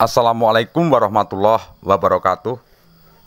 Assalamualaikum warahmatullahi wabarakatuh.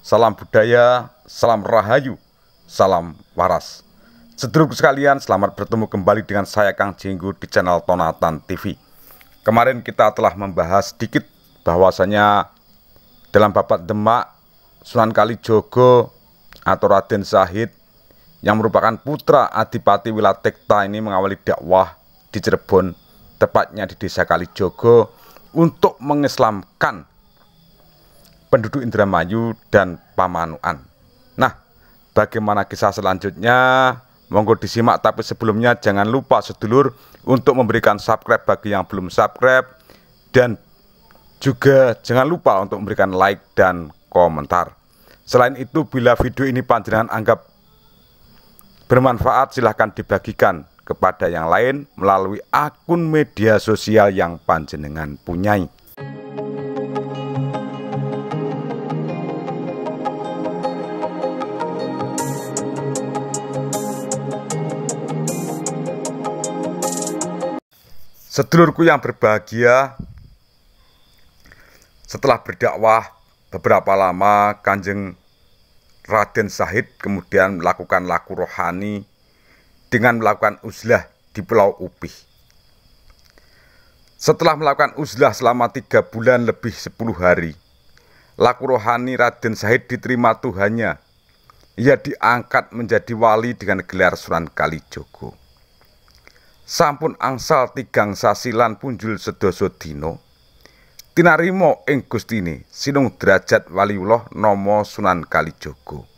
Salam budaya, salam rahayu, salam waras. Sedruk sekalian, selamat bertemu kembali dengan saya Kang Jenggu di channel Tonatan TV. Kemarin kita telah membahas sedikit bahwasanya dalam Bapak Demak, Sunan Kalijogo atau Raden Sahid yang merupakan putra Adipati Wilatekta ini mengawali dakwah di Cirebon, tepatnya di Desa Kalijogo, untuk mengislamkan penduduk Indramayu dan Pamanuan. Nah, bagaimana kisah selanjutnya? Monggo disimak, tapi sebelumnya jangan lupa sedulur untuk memberikan subscribe bagi yang belum subscribe dan juga jangan lupa untuk memberikan like dan komentar. Selain itu, bila video ini panjenengan anggap bermanfaat, silahkan dibagikan kepada yang lain melalui akun media sosial yang panjenengan punyai. Sedulurku yang berbahagia, setelah berdakwah beberapa lama Kanjeng Raden Sahid kemudian melakukan laku rohani dengan melakukan uzlah di Pulau Upih. Setelah melakukan uzlah selama tiga bulan lebih sepuluh hari, laku rohani Raden Said diterima Tuhannya. Ia diangkat menjadi wali dengan gelar Sunan Kalijogo. Sampun angsal tigang sasilan punjul sedoso dino. Tinarimo ing gustini sinung derajat waliullah nomo Sunan Kalijogo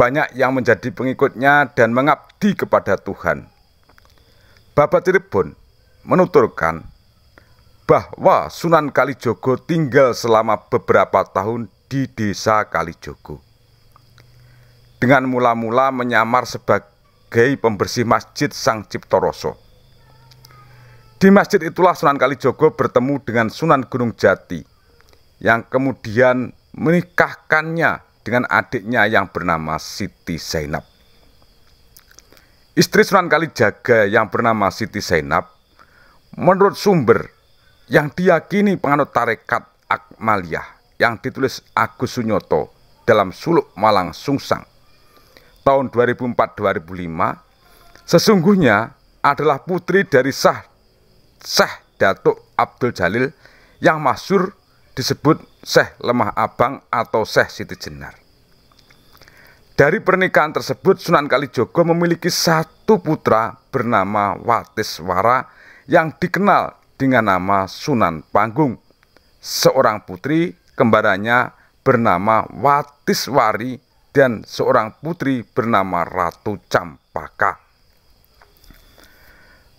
banyak yang menjadi pengikutnya dan mengabdi kepada Tuhan. Bapak Cirebon menuturkan bahwa Sunan Kalijogo tinggal selama beberapa tahun di desa Kalijogo. Dengan mula-mula menyamar sebagai pembersih masjid Sang Ciptoroso. Di masjid itulah Sunan Kalijogo bertemu dengan Sunan Gunung Jati yang kemudian menikahkannya dengan adiknya yang bernama Siti Zainab. Istri Sunan Kalijaga yang bernama Siti Zainab, menurut sumber yang diyakini penganut tarekat Akmaliyah yang ditulis Agus Sunyoto dalam Suluk Malang Sungsang tahun 2004-2005 sesungguhnya adalah putri dari Sah Sah Datuk Abdul Jalil yang masyur disebut Syekh Lemah Abang atau Syekh Siti Jenar. Dari pernikahan tersebut Sunan Kalijogo memiliki satu putra bernama Watiswara yang dikenal dengan nama Sunan Panggung. Seorang putri kembarannya bernama Watiswari dan seorang putri bernama Ratu Campaka.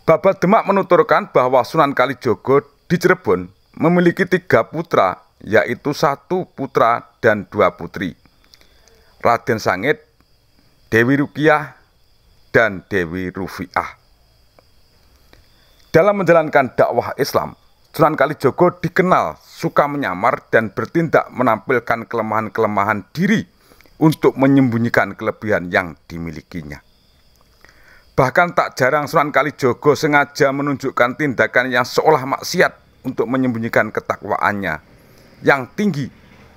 Babat Demak menuturkan bahwa Sunan Kalijogo di Cirebon memiliki tiga putra, yaitu satu putra dan dua putri. Raden Sangit, Dewi Rukiah, dan Dewi Rufiah. Dalam menjalankan dakwah Islam, Sunan Kalijogo dikenal suka menyamar dan bertindak menampilkan kelemahan-kelemahan diri untuk menyembunyikan kelebihan yang dimilikinya. Bahkan tak jarang Sunan Kalijogo sengaja menunjukkan tindakan yang seolah maksiat untuk menyembunyikan ketakwaannya yang tinggi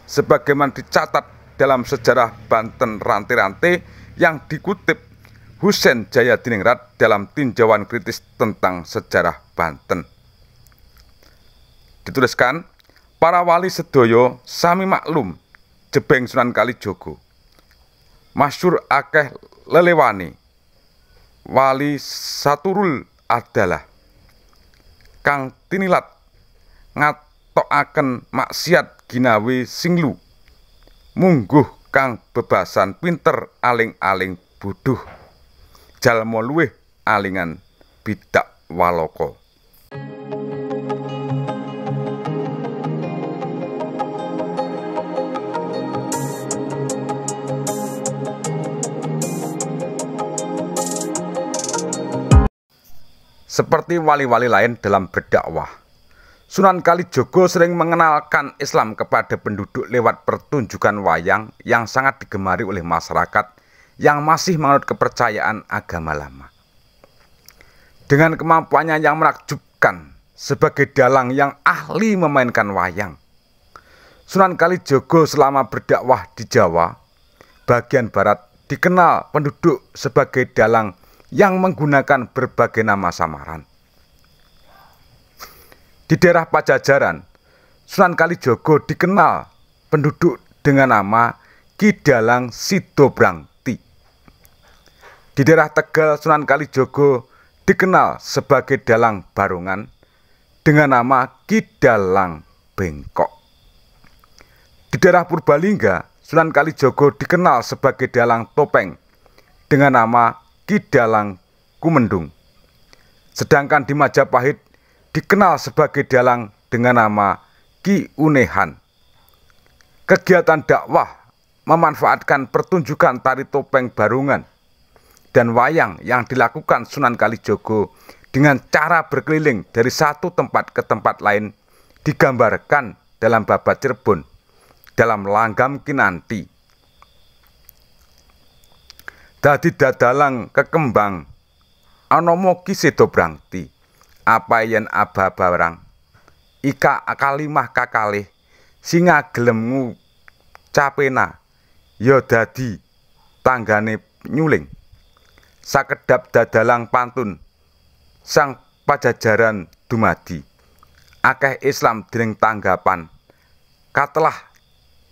sebagaimana dicatat dalam sejarah Banten rantai-rantai yang dikutip Jaya Diningrat dalam tinjauan kritis tentang sejarah Banten. Dituliskan, para wali sedoyo sami maklum jebeng Sunan Kalijogo. Masyur akeh lelewani, wali satu saturul adalah kang tinilat ngatokaken maksiat ginawi singlu mungguh kang bebasan pinter aling-aling bodoh jalma luweh alingan bidak waloko seperti wali-wali lain dalam berdakwah Sunan Kalijogo sering mengenalkan Islam kepada penduduk lewat pertunjukan wayang yang sangat digemari oleh masyarakat yang masih menganut kepercayaan agama lama. Dengan kemampuannya yang menakjubkan sebagai dalang yang ahli memainkan wayang, Sunan Kalijogo selama berdakwah di Jawa, bagian barat dikenal penduduk sebagai dalang yang menggunakan berbagai nama samaran. Di daerah Pajajaran, Sunan Kalijogo dikenal penduduk dengan nama Kidalang Sidobrangti. Di daerah Tegal, Sunan Kalijogo dikenal sebagai Dalang Barongan dengan nama Kidalang Bengkok. Di daerah Purbalingga, Sunan Kalijogo dikenal sebagai Dalang Topeng dengan nama Kidalang Kumendung. Sedangkan di Majapahit dikenal sebagai dalang dengan nama Ki Unehan. Kegiatan dakwah memanfaatkan pertunjukan tari topeng barungan dan wayang yang dilakukan Sunan Kalijogo dengan cara berkeliling dari satu tempat ke tempat lain digambarkan dalam babat Cirebon dalam langgam kinanti. Dadi dadalang kekembang anomo ki sedo apa yen aba barang ika kalimah kakalih singa gelem ngucapena ya dadi tanggane nyuling sakedap dadalang pantun sang pajajaran dumadi akeh Islam dening tanggapan katelah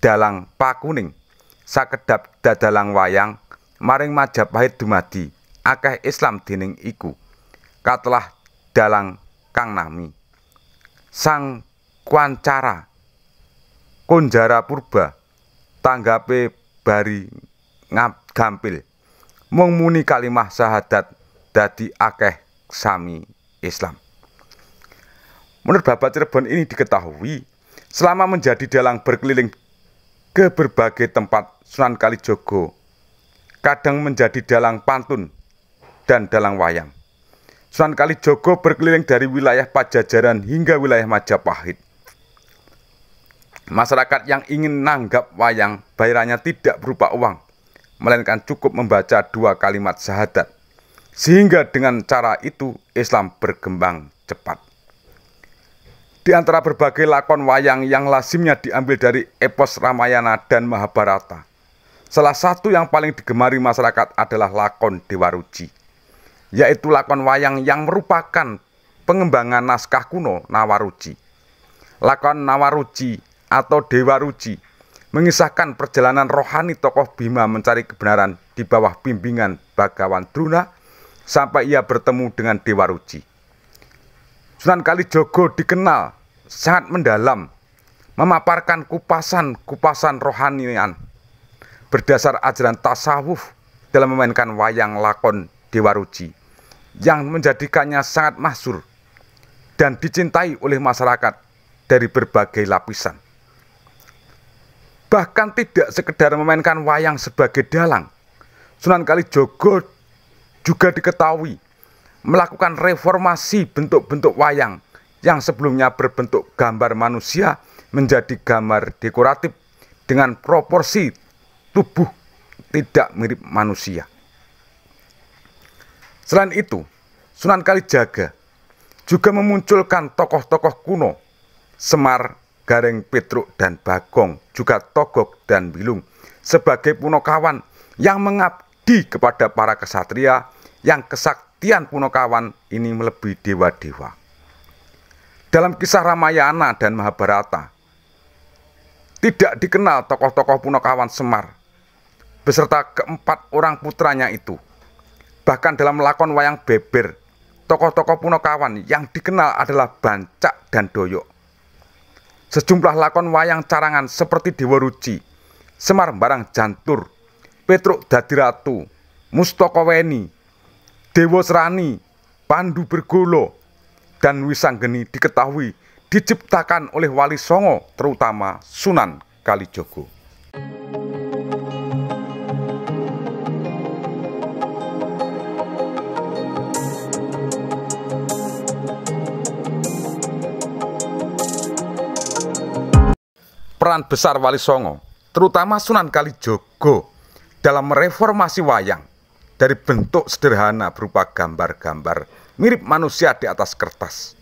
dalang pakuning sakedap dadalang wayang maring Majapahit dumadi akeh Islam dening iku katelah dalang Kang Nami sang kuancara Konjara Purba tanggape bari ngap gampil mung muni kalimah syahadat dadi akeh sami Islam Menurut Bapak Cirebon ini diketahui selama menjadi dalang berkeliling ke berbagai tempat Sunan Kalijogo kadang menjadi dalang pantun dan dalang wayang Sunan Kalijogo berkeliling dari wilayah Pajajaran hingga wilayah Majapahit. Masyarakat yang ingin nanggap wayang bayarannya tidak berupa uang, melainkan cukup membaca dua kalimat syahadat. Sehingga dengan cara itu Islam berkembang cepat. Di antara berbagai lakon wayang yang lazimnya diambil dari epos Ramayana dan Mahabharata, salah satu yang paling digemari masyarakat adalah lakon Dewa Ruci yaitu lakon wayang yang merupakan pengembangan naskah kuno nawaruci Lakon nawaruci atau Dewa Ruji mengisahkan perjalanan rohani tokoh Bima mencari kebenaran di bawah bimbingan Bagawan Druna sampai ia bertemu dengan Dewa Ruji. Sunan Kalijogo dikenal sangat mendalam memaparkan kupasan-kupasan rohanian berdasar ajaran tasawuf dalam memainkan wayang lakon Dewa Ruji yang menjadikannya sangat masyur dan dicintai oleh masyarakat dari berbagai lapisan. Bahkan tidak sekedar memainkan wayang sebagai dalang, Sunan Kalijogo juga diketahui melakukan reformasi bentuk-bentuk wayang yang sebelumnya berbentuk gambar manusia menjadi gambar dekoratif dengan proporsi tubuh tidak mirip manusia. Selain itu, Sunan Kalijaga juga memunculkan tokoh-tokoh kuno, Semar, Gareng Petruk, dan Bagong, juga Togok dan Bilung, sebagai punokawan yang mengabdi kepada para kesatria yang kesaktian punokawan ini melebihi dewa-dewa. Dalam kisah Ramayana dan Mahabharata, tidak dikenal tokoh-tokoh punokawan Semar, beserta keempat orang putranya itu – Bahkan dalam lakon wayang beber, tokoh-tokoh punokawan yang dikenal adalah Bancak dan Doyok. Sejumlah lakon wayang carangan seperti Dewa Ruci, Semar Barang Jantur, Petruk Dadiratu, Mustoko Weni, Dewa Serani, Pandu Bergolo, dan Wisanggeni diketahui diciptakan oleh Wali Songo terutama Sunan Kalijogo. peran besar Wali Songo, terutama Sunan Kalijogo dalam mereformasi wayang dari bentuk sederhana berupa gambar-gambar mirip manusia di atas kertas.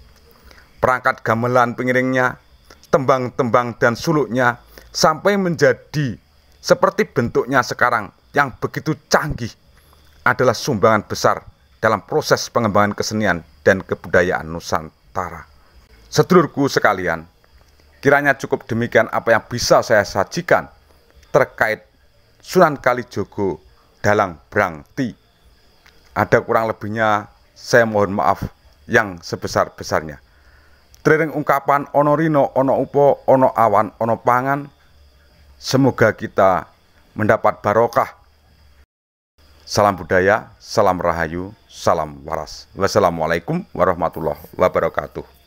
Perangkat gamelan pengiringnya, tembang-tembang dan suluknya sampai menjadi seperti bentuknya sekarang yang begitu canggih adalah sumbangan besar dalam proses pengembangan kesenian dan kebudayaan Nusantara. Sedulurku sekalian, Kiranya cukup demikian apa yang bisa saya sajikan terkait Sunan Kalijogo Dalang Brangti. Ada kurang lebihnya saya mohon maaf yang sebesar-besarnya. tering ungkapan ono rino, ono upo, ono awan, ono pangan. Semoga kita mendapat barokah Salam budaya, salam rahayu, salam waras. Wassalamualaikum warahmatullahi wabarakatuh.